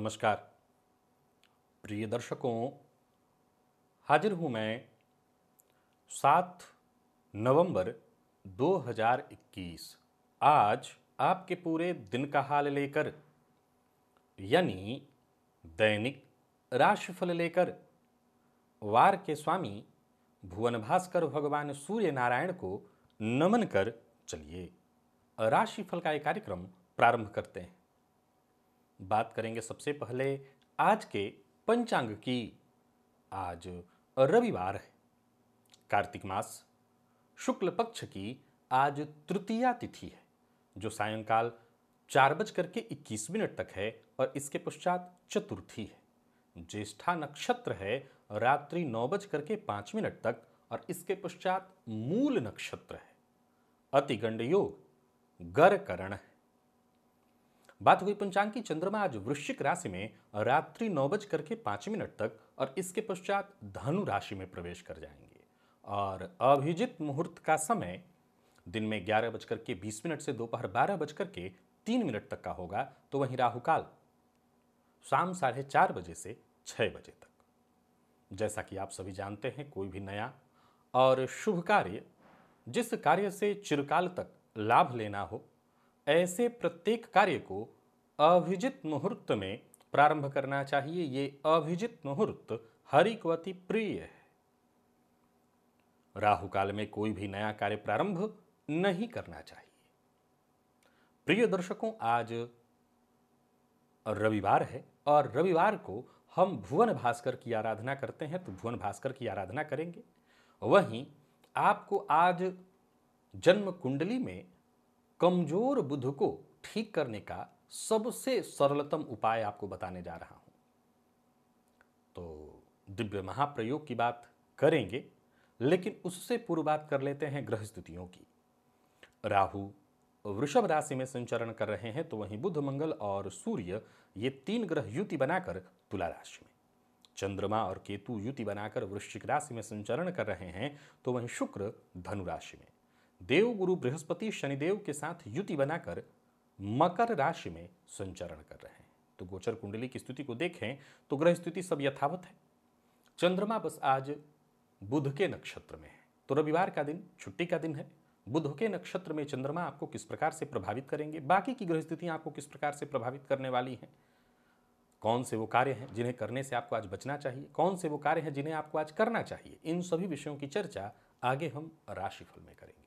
नमस्कार प्रिय दर्शकों हाजिर हूं मैं सात नवंबर 2021 आज आपके पूरे दिन का हाल लेकर यानी दैनिक राशिफल लेकर वार के स्वामी भुवन भास्कर भगवान सूर्य नारायण को नमन कर चलिए राशिफल का एक कार्यक्रम प्रारंभ करते हैं बात करेंगे सबसे पहले आज के पंचांग की आज रविवार है कार्तिक मास शुक्ल पक्ष की आज तृतीया तिथि है जो सायंकाल चार बज करके इक्कीस मिनट तक है और इसके पश्चात चतुर्थी है ज्येष्ठा नक्षत्र है रात्रि नौ बज करके पाँच मिनट तक और इसके पश्चात मूल नक्षत्र है अतिगंड योग करण है बात हुई पंचांग की चंद्रमा आज वृश्चिक राशि में रात्रि नौ बज करके पाँच मिनट तक और इसके पश्चात धनु राशि में प्रवेश कर जाएंगे और अभिजित मुहूर्त का समय दिन में ग्यारह बजकर के बीस मिनट से दोपहर बारह बजकर के तीन मिनट तक का होगा तो वहीं राहुकाल शाम साढ़े चार बजे से छः बजे तक जैसा कि आप सभी जानते हैं कोई भी नया और शुभ कार्य जिस कार्य से चिरकाल तक लाभ लेना हो ऐसे प्रत्येक कार्य को अभिजित मुहूर्त में प्रारंभ करना चाहिए ये अभिजित मुहूर्त हरि को अति प्रिय है राहु काल में कोई भी नया कार्य प्रारंभ नहीं करना चाहिए प्रिय दर्शकों आज रविवार है और रविवार को हम भुवन भास्कर की आराधना करते हैं तो भुवन भास्कर की आराधना करेंगे वहीं आपको आज जन्म कुंडली में कमजोर बुध को ठीक करने का सबसे सरलतम उपाय आपको बताने जा रहा हूं तो दिव्य महाप्रयोग की बात करेंगे लेकिन उससे पूर्व बात कर लेते हैं ग्रह स्थितियों की राहु वृषभ राशि में संचरण कर रहे हैं तो वहीं बुध मंगल और सूर्य ये तीन ग्रह युति बनाकर तुला राशि में चंद्रमा और केतु युति बनाकर वृश्चिक राशि में संचरण कर रहे हैं तो वहीं शुक्र धनु राशि में देव गुरु बृहस्पति शनिदेव के साथ युति बनाकर मकर राशि में संचरण कर रहे हैं तो गोचर कुंडली की स्थिति को देखें तो ग्रह स्थिति सब यथावत है चंद्रमा बस आज बुध के नक्षत्र में है तो रविवार का दिन छुट्टी का दिन है बुध के नक्षत्र में चंद्रमा आपको किस प्रकार से प्रभावित करेंगे बाकी की ग्रह स्थितियाँ आपको किस प्रकार से प्रभावित करने वाली हैं कौन से वो कार्य हैं जिन्हें करने से आपको आज बचना चाहिए कौन से वो कार्य हैं जिन्हें आपको आज करना चाहिए इन सभी विषयों की चर्चा आगे हम राशिफल में करेंगे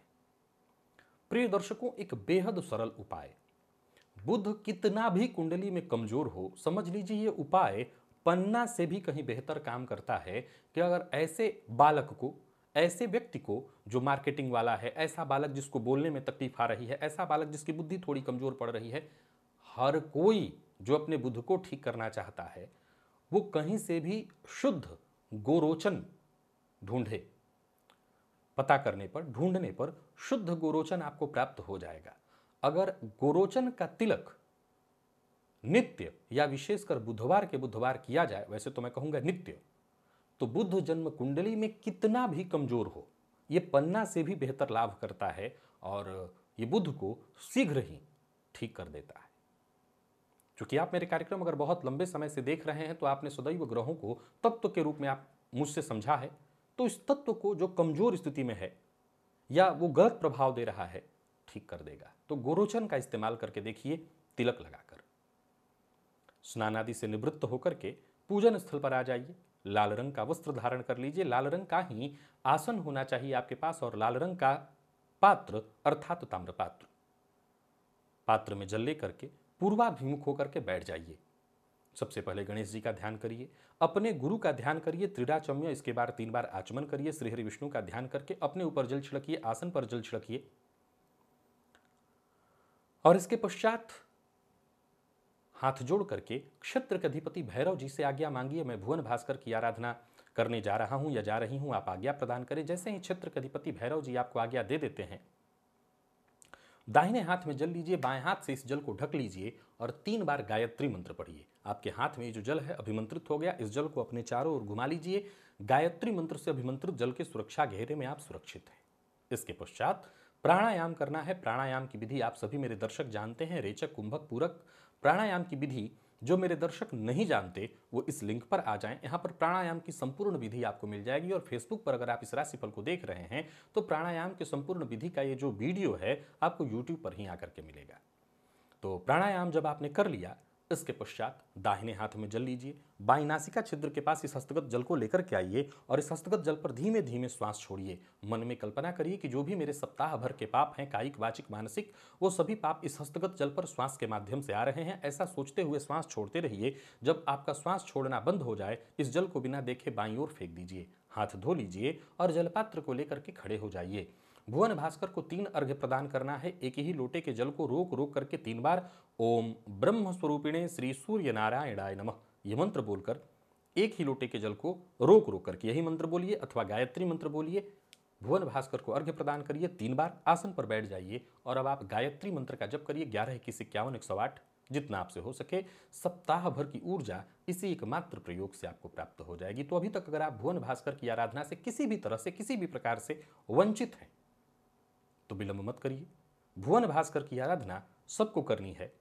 प्रिय दर्शकों एक बेहद सरल उपाय बुद्ध कितना भी कुंडली में कमजोर हो समझ लीजिए ये उपाय पन्ना से भी कहीं बेहतर काम करता है कि अगर ऐसे बालक को ऐसे व्यक्ति को जो मार्केटिंग वाला है ऐसा बालक जिसको बोलने में तकलीफ आ रही है ऐसा बालक जिसकी बुद्धि थोड़ी कमजोर पड़ रही है हर कोई जो अपने बुद्ध को ठीक करना चाहता है वो कहीं से भी शुद्ध गोरोचन ढूंढे पता करने पर ढूंढने पर शुद्ध गोरोचन आपको प्राप्त हो जाएगा अगर गोरोचन का तिलक नित्य या विशेषकर बुधवार के बुधवार किया जाए वैसे तो मैं कहूंगा नित्य तो बुद्ध जन्म कुंडली में कितना भी कमजोर हो ये पन्ना से भी बेहतर लाभ करता है और ये बुद्ध को शीघ्र ही ठीक कर देता है क्योंकि आप मेरे कार्यक्रम अगर बहुत लंबे समय से देख रहे हैं तो आपने सदैव ग्रहों को तत्व के रूप में आप मुझसे समझा है तो इस तत्व को जो कमजोर स्थिति में है या वो गलत प्रभाव दे रहा है ठीक कर देगा तो गोरोचन का इस्तेमाल करके देखिए तिलक लगाकर स्नान आदि से निवृत्त होकर के पूजन स्थल पर आ जाइए लाल रंग का वस्त्र धारण कर लीजिए लाल रंग का ही आसन होना चाहिए आपके पास और लाल रंग का पात्र अर्थात ताम्र पात्र पात्र में जल लेकर करके पूर्वाभिमुख होकर के बैठ जाइए सबसे पहले गणेश जी का ध्यान करिए अपने गुरु का ध्यान करिए त्रिडाचम्य इसके बाद तीन बार आचमन करिए श्रीहरि विष्णु का ध्यान करके अपने ऊपर जल छिड़किए आसन पर जल छिड़किए और इसके पश्चात हाथ जोड़ करके क्षेत्र के अधिपति भैरव जी से आज्ञा मांगिए मैं भुवन भास्कर की आराधना करने जा रहा हूं या जा रही हूं आप आज्ञा प्रदान करें जैसे ही क्षेत्र के अधिपति भैरव जी आपको आज्ञा दे देते हैं दाहिने हाथ में जल लीजिए बाएं हाथ से इस जल को ढक लीजिए और तीन बार गायत्री मंत्र पढ़िए आपके हाथ में ये जो जल है अभिमंत्रित हो गया इस जल को अपने चारों ओर घुमा लीजिए गायत्री मंत्र से अभिमंत्रित जल के सुरक्षा घेरे में आप सुरक्षित हैं इसके पश्चात प्राणायाम करना है प्राणायाम की विधि आप सभी मेरे दर्शक जानते हैं रेचक कुंभक पूरक प्राणायाम की विधि जो मेरे दर्शक नहीं जानते वो इस लिंक पर आ जाएं यहाँ पर प्राणायाम की संपूर्ण विधि आपको मिल जाएगी और फेसबुक पर अगर आप इस राशिफल को देख रहे हैं तो प्राणायाम की संपूर्ण विधि का ये जो वीडियो है आपको यूट्यूब पर ही आकर के मिलेगा तो प्राणायाम जब आपने कर लिया इसके पश्चात दाहिने हाथ में जल लीजिए बाई नासिका छिद्र के पास इस हस्तगत जल को लेकर के आइए और इस हस्तगत जल पर धीमे धीमे श्वास छोड़िए मन में कल्पना करिए कि जो भी मेरे सप्ताह भर के पाप हैं कायिक वाचिक मानसिक वो सभी पाप इस हस्तगत जल पर श्वास के माध्यम से आ रहे हैं ऐसा सोचते हुए श्वास छोड़ते रहिए जब आपका श्वास छोड़ना बंद हो जाए इस जल को बिना देखे बाई ओर फेंक दीजिए हाथ धो लीजिए और जलपात्र को लेकर के खड़े हो जाइए भुवन भास्कर को तीन अर्घ्य प्रदान करना है एक ही लोटे के जल को रोक रोक करके तीन बार ओम ब्रह्म स्वरूपिणे श्री सूर्य नारायणाय नमः ये मंत्र बोलकर एक ही लोटे के जल को रोक रोक करके यही मंत्र बोलिए अथवा गायत्री मंत्र बोलिए भुवन भास्कर को अर्घ्य प्रदान करिए तीन बार आसन पर बैठ जाइए और अब आप गायत्री मंत्र का जप करिए ग्यारह इक्कीस इक्यावन एक सौ आठ जितना आपसे हो सके सप्ताह भर की ऊर्जा इसी एकमात्र प्रयोग से आपको प्राप्त हो जाएगी तो अभी तक अगर आप भुवन भास्कर की आराधना से किसी भी तरह से किसी भी प्रकार से वंचित हैं तो विलंब मत करिए भुवन भास्कर की आराधना सबको करनी है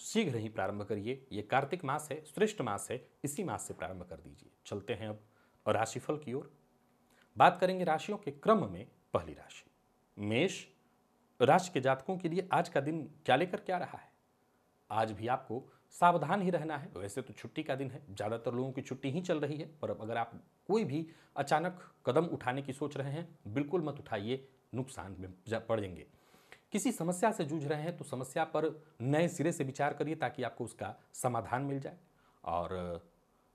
शीघ्र ही प्रारंभ करिए ये कार्तिक मास है श्रेष्ठ मास है इसी मास से प्रारंभ कर दीजिए चलते हैं अब राशिफल की ओर बात करेंगे राशियों के क्रम में पहली राशि मेष राशि के जातकों के लिए आज का दिन क्या लेकर क्या रहा है आज भी आपको सावधान ही रहना है वैसे तो छुट्टी का दिन है ज़्यादातर लोगों की छुट्टी ही चल रही है पर अब अगर आप कोई भी अचानक कदम उठाने की सोच रहे हैं बिल्कुल मत उठाइए नुकसान में पड़ जाएंगे किसी समस्या से जूझ रहे हैं तो समस्या पर नए सिरे से विचार करिए ताकि आपको उसका समाधान मिल जाए और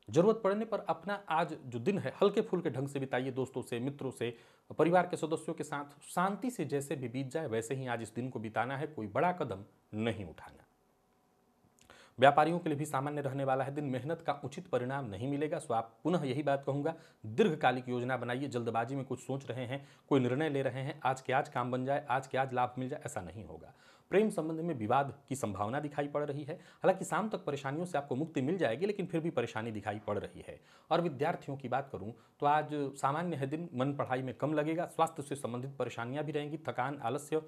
जरूरत पड़ने पर अपना आज जो दिन है हल्के फुल्के ढंग से बिताइए दोस्तों से मित्रों से परिवार के सदस्यों के साथ शांति से जैसे भी बीत जाए वैसे ही आज इस दिन को बिताना है कोई बड़ा कदम नहीं उठाना व्यापारियों के लिए भी सामान्य रहने वाला है दिन मेहनत का उचित परिणाम नहीं मिलेगा सो आप पुनः यही बात कहूँगा दीर्घकालिक योजना बनाइए जल्दबाजी में कुछ सोच रहे हैं कोई निर्णय ले रहे हैं आज के आज काम बन जाए आज के आज लाभ मिल जाए ऐसा नहीं होगा प्रेम संबंध में विवाद की संभावना दिखाई पड़ रही है हालांकि शाम तक परेशानियों से आपको मुक्ति मिल जाएगी लेकिन फिर भी परेशानी दिखाई पड़ रही है और विद्यार्थियों की बात करूं तो आज सामान्य है दिन मन पढ़ाई में कम लगेगा स्वास्थ्य से संबंधित परेशानियां भी रहेंगी थकान आलस्य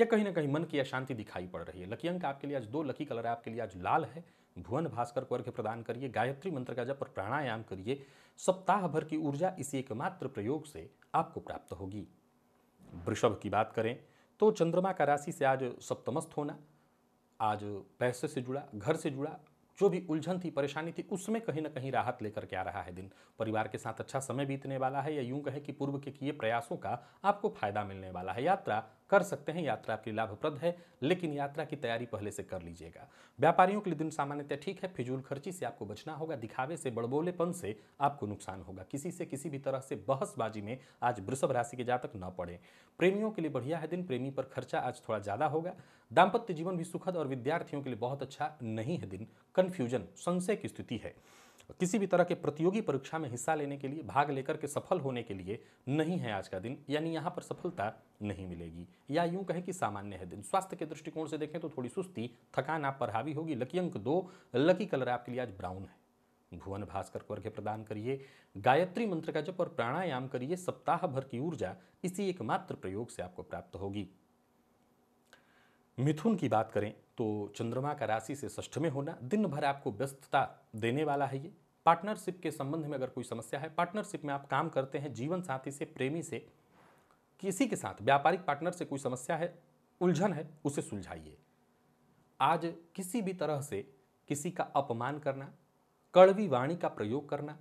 या कहीं ना कहीं मन की अशांति दिखाई पड़ रही है लकी अंक आपके लिए आज दो लकी कलर है आपके लिए आज लाल है भुवन भास्कर को अर्घ्य प्रदान करिए गायत्री मंत्र का जप और प्राणायाम करिए सप्ताह भर की ऊर्जा इसी एकमात्र प्रयोग से आपको प्राप्त होगी वृषभ की बात करें तो चंद्रमा का राशि से आज सप्तमस्थ होना आज पैसे से जुड़ा घर से जुड़ा जो भी उलझन थी परेशानी थी उसमें कहीं ना कहीं राहत लेकर के आ रहा है दिन परिवार के साथ अच्छा समय बीतने वाला है या यूं कहे कि पूर्व के किए प्रयासों का आपको फायदा मिलने वाला है यात्रा कर सकते हैं यात्रा आपके लिए लाभप्रद है लेकिन यात्रा की तैयारी पहले से कर लीजिएगा व्यापारियों के लिए दिन सामान्यतः ठीक है फिजूल खर्ची से आपको बचना होगा दिखावे से बड़बोलेपन से आपको नुकसान होगा किसी से किसी भी तरह से बहसबाजी में आज वृषभ राशि के जातक न पड़े प्रेमियों के लिए बढ़िया है दिन प्रेमी पर खर्चा आज थोड़ा ज़्यादा होगा दाम्पत्य जीवन भी सुखद और विद्यार्थियों के लिए बहुत अच्छा नहीं है दिन कन्फ्यूजन संशय की स्थिति है किसी भी तरह के प्रतियोगी परीक्षा में हिस्सा लेने के लिए भाग लेकर के सफल होने के लिए नहीं है आज का दिन यानी यहाँ पर सफलता नहीं मिलेगी या यूं कहें कि सामान्य है दिन स्वास्थ्य के दृष्टिकोण से देखें तो थोड़ी सुस्ती थकान आप पर हावी होगी लकी अंक दो लकी कलर आपके लिए आज ब्राउन है भुवन भास्कर को अर्घ्य प्रदान करिए गायत्री मंत्र का जप और प्राणायाम करिए सप्ताह भर की ऊर्जा इसी एकमात्र प्रयोग से आपको प्राप्त होगी मिथुन की बात करें तो चंद्रमा का राशि से ष्ठ में होना दिन भर आपको व्यस्तता देने वाला है ये पार्टनरशिप के संबंध में अगर कोई समस्या है पार्टनरशिप में आप काम करते हैं जीवन साथी से प्रेमी से किसी के साथ व्यापारिक पार्टनर से कोई समस्या है उलझन है उसे सुलझाइए आज किसी भी तरह से किसी का अपमान करना कड़वी वाणी का प्रयोग करना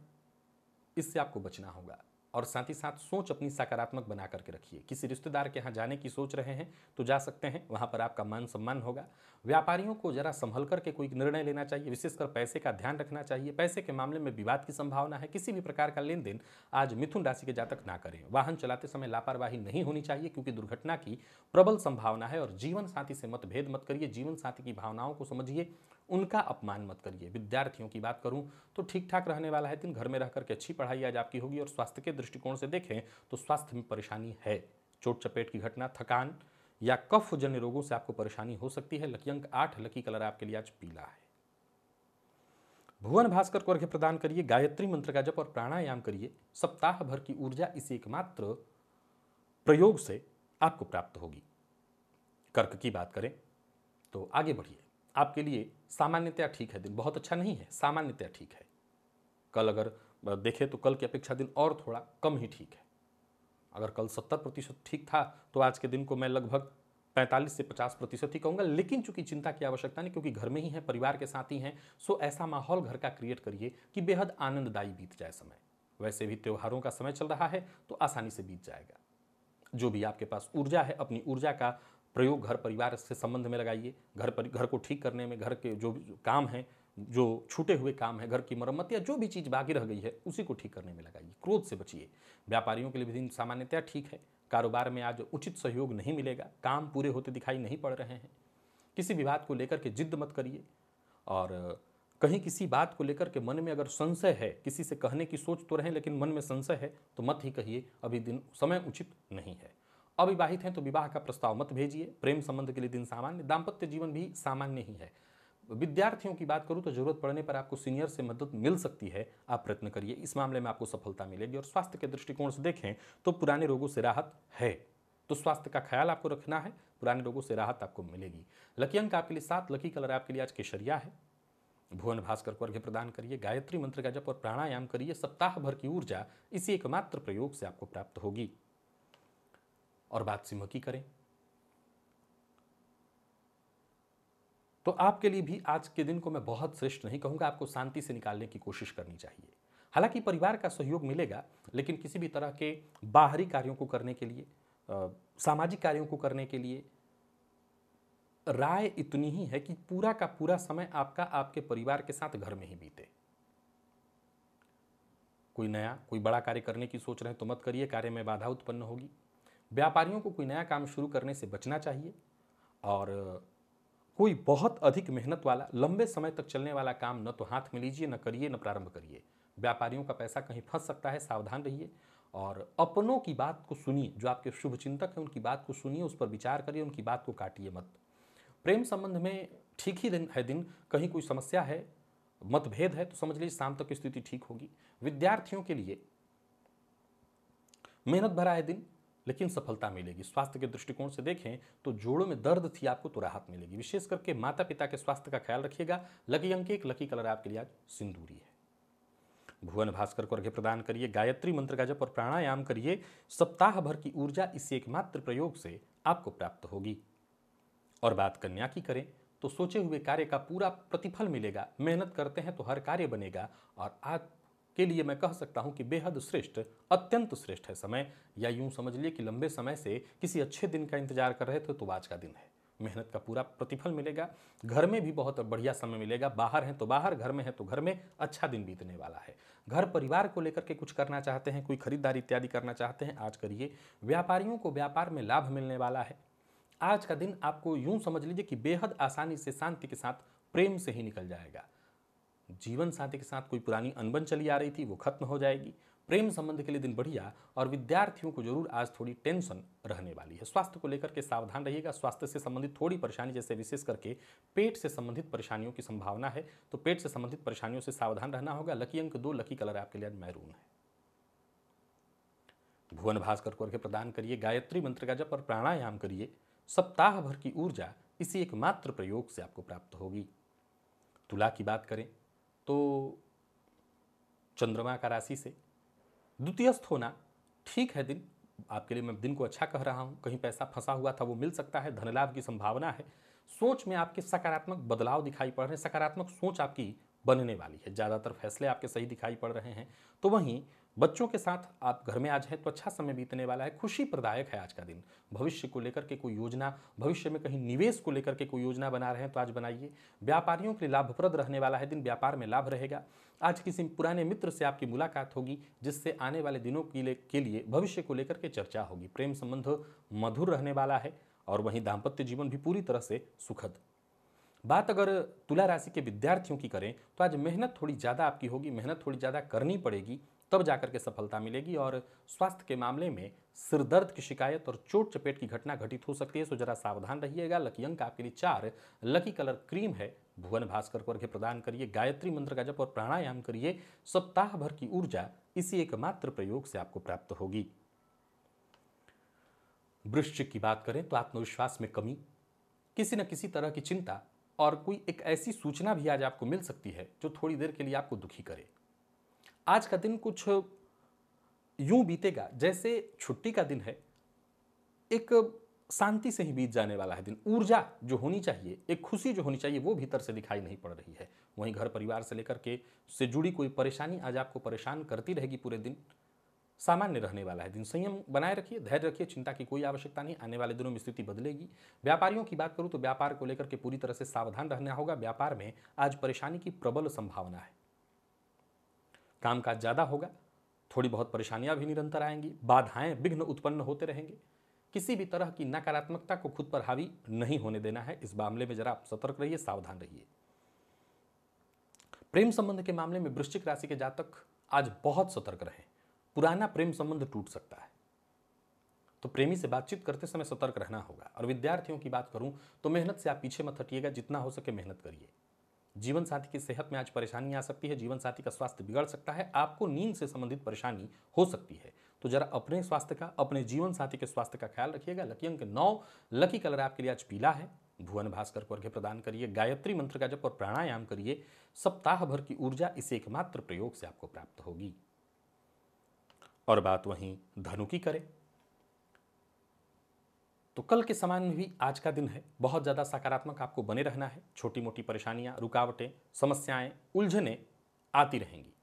इससे आपको बचना होगा और साथ ही साथ सोच अपनी सकारात्मक बना करके रखिए किसी रिश्तेदार के यहाँ जाने की सोच रहे हैं तो जा सकते हैं वहाँ पर आपका मान सम्मान होगा व्यापारियों को जरा संभल करके कोई निर्णय लेना चाहिए विशेषकर पैसे का ध्यान रखना चाहिए पैसे के मामले में विवाद की संभावना है किसी भी प्रकार का लेन देन आज मिथुन राशि के जातक ना करें वाहन चलाते समय लापरवाही नहीं होनी चाहिए क्योंकि दुर्घटना की प्रबल संभावना है और जीवन साथी से मतभेद मत करिए जीवन साथी की भावनाओं को समझिए उनका अपमान मत करिए विद्यार्थियों की बात करूं तो ठीक ठाक रहने वाला है दिन घर में रह करके अच्छी पढ़ाई आज आपकी होगी और स्वास्थ्य के दृष्टिकोण से देखें तो स्वास्थ्य में परेशानी है चोट चपेट की घटना थकान या कफ जन्य रोगों से आपको परेशानी हो सकती है लकी अंक आठ लकी कलर आपके लिए आज पीला है भुवन भास्कर को अर्घ्य प्रदान करिए गायत्री मंत्र का जप और प्राणायाम करिए सप्ताह भर की ऊर्जा इस एकमात्र प्रयोग से आपको प्राप्त होगी कर्क की बात करें तो आगे बढ़िए आपके लिए सामान्यतया ठीक है दिन बहुत अच्छा नहीं है सामान्यतया ठीक है कल अगर देखें तो कल की अपेक्षा दिन और थोड़ा कम ही ठीक है अगर कल सत्तर प्रतिशत ठीक था तो आज के दिन को मैं लगभग पैंतालीस से पचास प्रतिशत ही कहूँगा लेकिन चूंकि चिंता की आवश्यकता नहीं क्योंकि घर में ही है परिवार के साथ ही हैं सो ऐसा माहौल घर का क्रिएट करिए कि बेहद आनंददायी बीत जाए समय वैसे भी त्योहारों का समय चल रहा है तो आसानी से बीत जाएगा जो भी आपके पास ऊर्जा है अपनी ऊर्जा का प्रयोग घर परिवार से संबंध में लगाइए घर पर घर को ठीक करने में घर के जो काम हैं जो छूटे हुए काम है घर की मरम्मत या जो भी चीज़ बाकी रह गई है उसी को ठीक करने में लगाइए क्रोध से बचिए व्यापारियों के लिए दिन सामान्यतया ठीक है कारोबार में आज उचित सहयोग नहीं मिलेगा काम पूरे होते दिखाई नहीं पड़ रहे हैं किसी विवाद को लेकर के जिद्द मत करिए और कहीं किसी बात को लेकर के मन में अगर संशय है किसी से कहने की सोच तो रहें लेकिन मन में संशय है तो मत ही कहिए अभी दिन समय उचित नहीं है अविवाहित हैं तो विवाह का प्रस्ताव मत भेजिए प्रेम संबंध के लिए दिन सामान्य दाम्पत्य जीवन भी सामान्य ही है विद्यार्थियों की बात करूँ तो जरूरत पड़ने पर आपको सीनियर से मदद मिल सकती है आप प्रयत्न करिए इस मामले में आपको सफलता मिलेगी और स्वास्थ्य के दृष्टिकोण से देखें तो पुराने रोगों से राहत है तो स्वास्थ्य का ख्याल आपको रखना है पुराने रोगों से राहत आपको मिलेगी लकी अंक आपके लिए सात लकी कलर आपके लिए आज केसरिया है भुवन भास्कर को अर्घ्य प्रदान करिए गायत्री मंत्र का जप और प्राणायाम करिए सप्ताह भर की ऊर्जा इसी एकमात्र प्रयोग से आपको प्राप्त होगी और बात सिम्ह की करें तो आपके लिए भी आज के दिन को मैं बहुत श्रेष्ठ नहीं कहूंगा आपको शांति से निकालने की कोशिश करनी चाहिए हालांकि परिवार का सहयोग मिलेगा लेकिन किसी भी तरह के बाहरी कार्यों को करने के लिए सामाजिक कार्यों को करने के लिए राय इतनी ही है कि पूरा का पूरा समय आपका आपके परिवार के साथ घर में ही बीते कोई नया कोई बड़ा कार्य करने की सोच रहे हैं तो मत करिए कार्य में बाधा उत्पन्न होगी व्यापारियों को कोई नया काम शुरू करने से बचना चाहिए और कोई बहुत अधिक मेहनत वाला लंबे समय तक चलने वाला काम न तो हाथ में लीजिए न करिए न प्रारंभ करिए व्यापारियों का पैसा कहीं फंस सकता है सावधान रहिए और अपनों की बात को सुनिए जो आपके शुभ चिंतक हैं उनकी बात को सुनिए उस पर विचार करिए उनकी बात को काटिए मत प्रेम संबंध में ठीक ही दिन है दिन कहीं कोई समस्या है मतभेद है तो समझ लीजिए शाम तक स्थिति ठीक होगी विद्यार्थियों के लिए मेहनत भरा है दिन लेकिन सफलता मिलेगी स्वास्थ्य के दृष्टिकोण से देखें तो जोड़ों में दर्द थी आपको तो राहत मिलेगी विशेष करके माता पिता के स्वास्थ्य का ख्याल रखिएगा लकी अंक एक लकी कलर आपके लिए आज सिंदूरी है भुवन भास्कर को अर्घ्य प्रदान करिए गायत्री मंत्र का जप और प्राणायाम करिए सप्ताह भर की ऊर्जा इस एकमात्र प्रयोग से आपको प्राप्त होगी और बात कन्या की करें तो सोचे हुए कार्य का पूरा प्रतिफल मिलेगा मेहनत करते हैं तो हर कार्य बनेगा और आज के लिए मैं कह सकता हूं कि बेहद श्रेष्ठ अत्यंत श्रेष्ठ है समय या यूं समझ लिए कि लंबे समय से किसी अच्छे दिन का इंतजार कर रहे थे तो आज का दिन है मेहनत का पूरा प्रतिफल मिलेगा घर में भी बहुत बढ़िया समय मिलेगा बाहर हैं तो बाहर घर में हैं तो घर में अच्छा दिन बीतने वाला है घर परिवार को लेकर के कुछ करना चाहते हैं कोई खरीदारी इत्यादि करना चाहते हैं आज करिए व्यापारियों को व्यापार में लाभ मिलने वाला है आज का दिन आपको यूं समझ लीजिए कि बेहद आसानी से शांति के साथ प्रेम से ही निकल जाएगा जीवन साथी के साथ कोई पुरानी अनबन चली आ रही थी वो खत्म हो जाएगी प्रेम संबंध के लिए दिन बढ़िया और विद्यार्थियों को जरूर आज थोड़ी टेंशन रहने वाली है स्वास्थ्य को लेकर के सावधान रहिएगा स्वास्थ्य से संबंधित थोड़ी परेशानी जैसे विशेष करके पेट से संबंधित परेशानियों की संभावना है तो पेट से संबंधित परेशानियों से सावधान रहना होगा लकी अंक दो लकी कलर आपके लिए मैरून है भुवन भास्कर अर्घ्य प्रदान करिए गायत्री मंत्र का जप और प्राणायाम करिए सप्ताह भर की ऊर्जा इसी एकमात्र प्रयोग से आपको प्राप्त होगी तुला की बात करें तो चंद्रमा का राशि से द्वितीयस्थ होना ठीक है दिन आपके लिए मैं दिन को अच्छा कह रहा हूँ कहीं पैसा फंसा हुआ था वो मिल सकता है धन लाभ की संभावना है सोच में आपके सकारात्मक बदलाव दिखाई पड़ रहे हैं सकारात्मक सोच आपकी बनने वाली है ज़्यादातर फैसले आपके सही दिखाई पड़ रहे हैं तो वहीं बच्चों के साथ आप घर में आज हैं तो अच्छा समय बीतने वाला है खुशी प्रदायक है आज का दिन भविष्य को लेकर के कोई योजना भविष्य में कहीं निवेश को लेकर के कोई योजना बना रहे हैं तो आज बनाइए व्यापारियों के लिए लाभप्रद रहने वाला है दिन व्यापार में लाभ रहेगा आज किसी पुराने मित्र से आपकी मुलाकात होगी जिससे आने वाले दिनों के लिए के लिए भविष्य को लेकर के चर्चा होगी प्रेम संबंध मधुर रहने वाला है और वहीं दाम्पत्य जीवन भी पूरी तरह से सुखद बात अगर तुला राशि के विद्यार्थियों की करें तो आज मेहनत थोड़ी ज़्यादा आपकी होगी मेहनत थोड़ी ज़्यादा करनी पड़ेगी तब जाकर के सफलता मिलेगी और स्वास्थ्य के मामले में सिरदर्द की शिकायत और चोट चपेट की घटना घटित हो सकती है सो जरा सावधान रहिएगा लकी अंक आपके लिए चार लकी कलर क्रीम है भुवन भास्कर को अर्घ्य प्रदान करिए गायत्री मंत्र का जप और प्राणायाम करिए सप्ताह भर की ऊर्जा इसी एकमात्र प्रयोग से आपको प्राप्त होगी वृश्चिक की बात करें तो आत्मविश्वास में कमी किसी न किसी तरह की चिंता और कोई एक ऐसी सूचना भी आज आपको मिल सकती है जो थोड़ी देर के लिए आपको दुखी करे आज का दिन कुछ यूं बीतेगा जैसे छुट्टी का दिन है एक शांति से ही बीत जाने वाला है दिन ऊर्जा जो होनी चाहिए एक खुशी जो होनी चाहिए वो भीतर से दिखाई नहीं पड़ रही है वहीं घर परिवार से लेकर के से जुड़ी कोई परेशानी आज आपको परेशान करती रहेगी पूरे दिन सामान्य रहने वाला है दिन संयम बनाए रखिए धैर्य रखिए चिंता की कोई आवश्यकता नहीं आने वाले दिनों में स्थिति बदलेगी व्यापारियों की बात करूँ तो व्यापार को लेकर के पूरी तरह से सावधान रहना होगा व्यापार में आज परेशानी की प्रबल संभावना है काम काज ज़्यादा होगा थोड़ी बहुत परेशानियां भी निरंतर आएंगी बाधाएं विघ्न उत्पन्न होते रहेंगे किसी भी तरह की नकारात्मकता को खुद पर हावी नहीं होने देना है इस मामले में जरा आप सतर्क रहिए सावधान रहिए प्रेम संबंध के मामले में वृश्चिक राशि के जातक आज बहुत सतर्क रहे पुराना प्रेम संबंध टूट सकता है तो प्रेमी से बातचीत करते समय सतर्क रहना होगा और विद्यार्थियों की बात करूं तो मेहनत से आप पीछे मत हटिएगा जितना हो सके मेहनत करिए जीवन साथी की सेहत में आज परेशानी आ सकती है जीवन साथी का स्वास्थ्य बिगड़ सकता है आपको नींद से संबंधित परेशानी हो सकती है तो जरा अपने स्वास्थ्य का अपने जीवन साथी के स्वास्थ्य का ख्याल रखिएगा लकी अंक नौ लकी कलर आपके लिए आज पीला है भुवन भास्कर को अर्घ्य प्रदान करिए गायत्री मंत्र का जप और प्राणायाम करिए सप्ताह भर की ऊर्जा इस एकमात्र प्रयोग से आपको प्राप्त होगी और बात वहीं धनु की करें तो कल के समान में भी आज का दिन है बहुत ज़्यादा सकारात्मक आपको बने रहना है छोटी मोटी परेशानियाँ रुकावटें समस्याएँ उलझने आती रहेंगी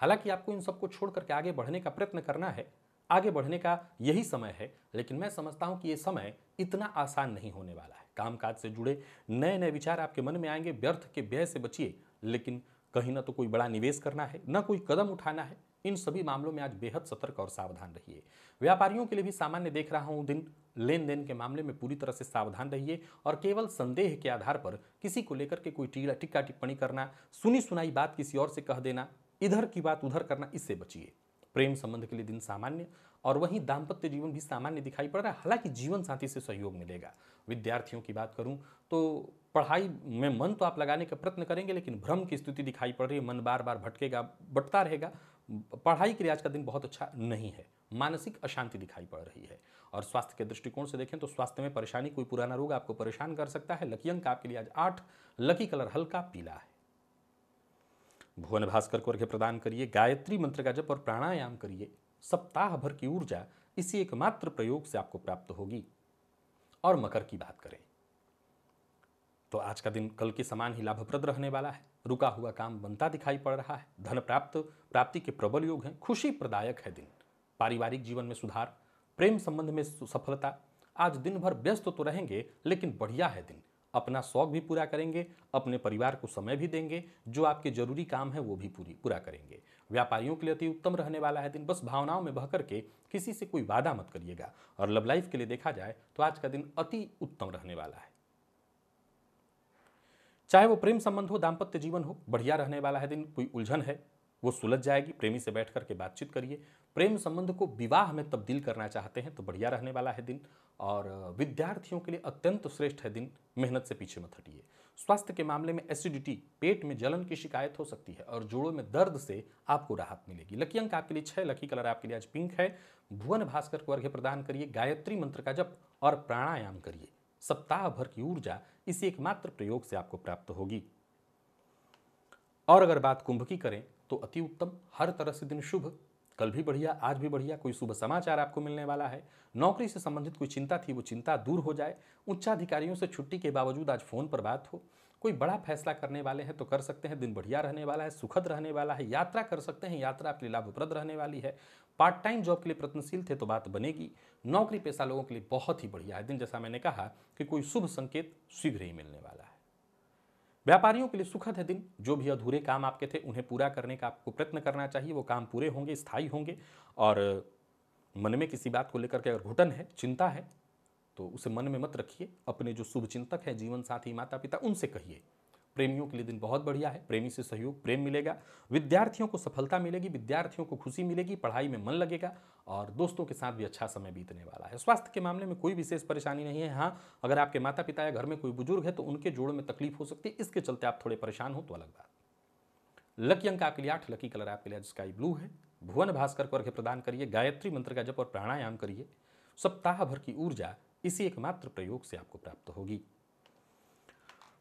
हालांकि आपको इन सबको छोड़ करके आगे बढ़ने का प्रयत्न करना है आगे बढ़ने का यही समय है लेकिन मैं समझता हूँ कि ये समय इतना आसान नहीं होने वाला है कामकाज से जुड़े नए नए विचार आपके मन में आएंगे व्यर्थ के व्यय से बचिए लेकिन कहीं ना तो कोई बड़ा निवेश करना है ना कोई कदम उठाना है इन सभी मामलों में आज बेहद सतर्क और सावधान रहिए व्यापारियों के लिए भी सामान्य देख रहा हूं दिन लेन देन के मामले में पूरी तरह से सावधान रहिए और केवल संदेह के आधार पर किसी को लेकर के कोई टिक्का टिप्पणी करना सुनी सुनाई बात किसी और से कह देना इधर की बात उधर करना इससे बचिए प्रेम संबंध के लिए दिन सामान्य और वहीं दाम्पत्य जीवन भी सामान्य दिखाई पड़ रहा है हालांकि जीवन साथी से सहयोग मिलेगा विद्यार्थियों की बात करूं तो पढ़ाई में मन तो आप लगाने का प्रयत्न करेंगे लेकिन भ्रम की स्थिति दिखाई पड़ रही है मन बार बार भटकेगा बटता रहेगा पढ़ाई के लिए आज का दिन बहुत अच्छा नहीं है मानसिक अशांति दिखाई पड़ रही है और स्वास्थ्य के दृष्टिकोण से देखें तो स्वास्थ्य में परेशानी कोई पुराना रोग आपको परेशान कर सकता है लकी अंक आपके लिए आज आठ लकी कलर हल्का पीला है भुवन भास्कर को अर्घ्य प्रदान करिए गायत्री मंत्र का जप और प्राणायाम करिए सप्ताह भर की ऊर्जा इसी एकमात्र प्रयोग से आपको प्राप्त होगी और मकर की बात करें तो आज का दिन कल के समान ही लाभप्रद रहने वाला है रुका हुआ काम बनता दिखाई पड़ रहा है धन प्राप्त प्राप्ति के प्रबल योग हैं खुशी प्रदायक है दिन पारिवारिक जीवन में सुधार प्रेम संबंध में सफलता आज दिन भर व्यस्त तो, तो रहेंगे लेकिन बढ़िया है दिन अपना शौक भी पूरा करेंगे अपने परिवार को समय भी देंगे जो आपके जरूरी काम है वो भी पूरी पूरा करेंगे व्यापारियों के लिए अति उत्तम रहने वाला है दिन बस भावनाओं में बह करके किसी से कोई वादा मत करिएगा और लव लाइफ के लिए देखा जाए तो आज का दिन अति उत्तम रहने वाला है चाहे वो प्रेम संबंध हो दाम्पत्य जीवन हो बढ़िया रहने वाला है दिन कोई उलझन है वो सुलझ जाएगी प्रेमी से बैठ करके बातचीत करिए प्रेम संबंध को विवाह में तब्दील करना चाहते हैं तो बढ़िया रहने वाला है दिन और विद्यार्थियों के लिए अत्यंत श्रेष्ठ है दिन मेहनत से पीछे मत हटिए स्वास्थ्य के मामले में एसिडिटी पेट में जलन की शिकायत हो सकती है और जोड़ों में दर्द से आपको राहत मिलेगी लकी अंक आपके लिए छः लकी कलर आपके लिए आज पिंक है भुवन भास्कर को अर्घ्य प्रदान करिए गायत्री मंत्र का जप और प्राणायाम करिए सप्ताह भर की ऊर्जा इसी एकमात्र प्रयोग से आपको प्राप्त होगी और अगर बात कुंभ की करें तो अति उत्तम हर तरह से दिन शुभ कल भी बढ़िया आज भी बढ़िया कोई शुभ समाचार आपको मिलने वाला है नौकरी से संबंधित कोई चिंता थी वो चिंता दूर हो जाए उच्चाधिकारियों से छुट्टी के बावजूद आज फ़ोन पर बात हो कोई बड़ा फैसला करने वाले हैं तो कर सकते हैं दिन बढ़िया रहने वाला है सुखद रहने वाला है यात्रा कर सकते हैं यात्रा आपके लिए लाभप्रद रहने वाली है पार्ट टाइम जॉब के लिए प्रयत्नशील थे तो बात बनेगी नौकरी पेशा लोगों के लिए बहुत ही बढ़िया है दिन जैसा मैंने कहा कि कोई शुभ संकेत शीघ्र ही मिलने वाला है व्यापारियों के लिए सुखद है दिन जो भी अधूरे काम आपके थे उन्हें पूरा करने का आपको प्रयत्न करना चाहिए वो काम पूरे होंगे स्थायी होंगे और मन में किसी बात को लेकर के अगर घुटन है चिंता है तो उसे मन में मत रखिए अपने जो शुभ चिंतक हैं जीवन साथी माता पिता उनसे कहिए प्रेमियों के लिए दिन बहुत बढ़िया है प्रेमी से सहयोग प्रेम मिलेगा विद्यार्थियों को सफलता मिलेगी विद्यार्थियों को खुशी मिलेगी पढ़ाई में मन लगेगा और दोस्तों के साथ भी अच्छा समय बीतने वाला है स्वास्थ्य के मामले में कोई विशेष परेशानी नहीं है हाँ अगर आपके माता पिता या घर में कोई बुजुर्ग है तो उनके जोड़ में तकलीफ हो सकती है इसके चलते आप थोड़े परेशान हो तो अलग बात लकी अंक आपके लिए आठ लकी कलर आपके लिए स्काई ब्लू है भुवन भास्कर को अर्घ्य प्रदान करिए गायत्री मंत्र का जप और प्राणायाम करिए सप्ताह भर की ऊर्जा इसी एकमात्र प्रयोग से आपको प्राप्त होगी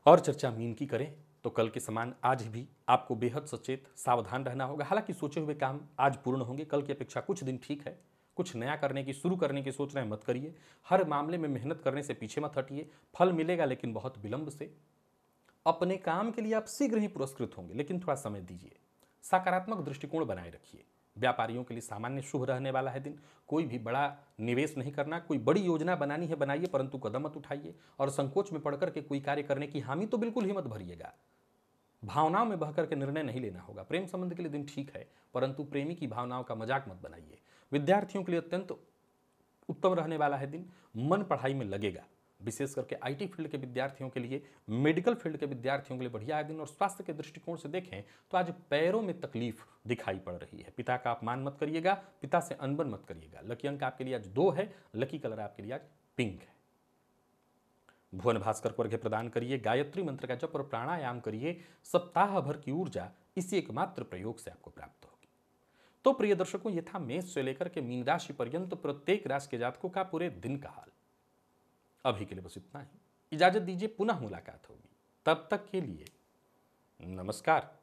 और चर्चा मीन की करें तो कल के समान आज भी आपको बेहद सचेत सावधान रहना होगा हालांकि सोचे हुए काम आज पूर्ण होंगे कल की अपेक्षा कुछ दिन ठीक है कुछ नया करने की शुरू करने की सोच रहे मत करिए हर मामले में मेहनत करने से पीछे मत हटिए फल मिलेगा लेकिन बहुत विलंब से अपने काम के लिए आप शीघ्र ही पुरस्कृत होंगे लेकिन थोड़ा समय दीजिए सकारात्मक दृष्टिकोण बनाए रखिए व्यापारियों के लिए सामान्य शुभ रहने वाला है दिन कोई भी बड़ा निवेश नहीं करना कोई बड़ी योजना बनानी है बनाइए परंतु कदम मत उठाइए और संकोच में पड़कर के कोई कार्य करने की हामी तो बिल्कुल ही मत भरिएगा भावनाओं में बह के निर्णय नहीं लेना होगा प्रेम संबंध के लिए दिन ठीक है परंतु प्रेमी की भावनाओं का मजाक मत बनाइए विद्यार्थियों के लिए अत्यंत उत्तम रहने वाला है दिन मन पढ़ाई में लगेगा विशेष करके आईटी फील्ड के विद्यार्थियों के लिए मेडिकल फील्ड के विद्यार्थियों के लिए बढ़िया आए दिन और स्वास्थ्य के दृष्टिकोण से देखें तो आज पैरों में तकलीफ दिखाई पड़ रही है पिता का अपमान मत करिएगा पिता से अनबन मत करिएगा लकी अंक आपके लिए आज दो है लकी कलर आपके लिए आज पिंक है भुवन भास्कर को अर्घ्य प्रदान करिए गायत्री मंत्र का जप और प्राणायाम करिए सप्ताह भर की ऊर्जा इसी एकमात्र प्रयोग से आपको प्राप्त हो तो प्रिय दर्शकों ये था मेष से लेकर के मीन राशि पर्यंत प्रत्येक राशि के जातकों का पूरे दिन का हाल अभी के लिए बस इतना ही इजाज़त दीजिए पुनः मुलाकात होगी तब तक के लिए नमस्कार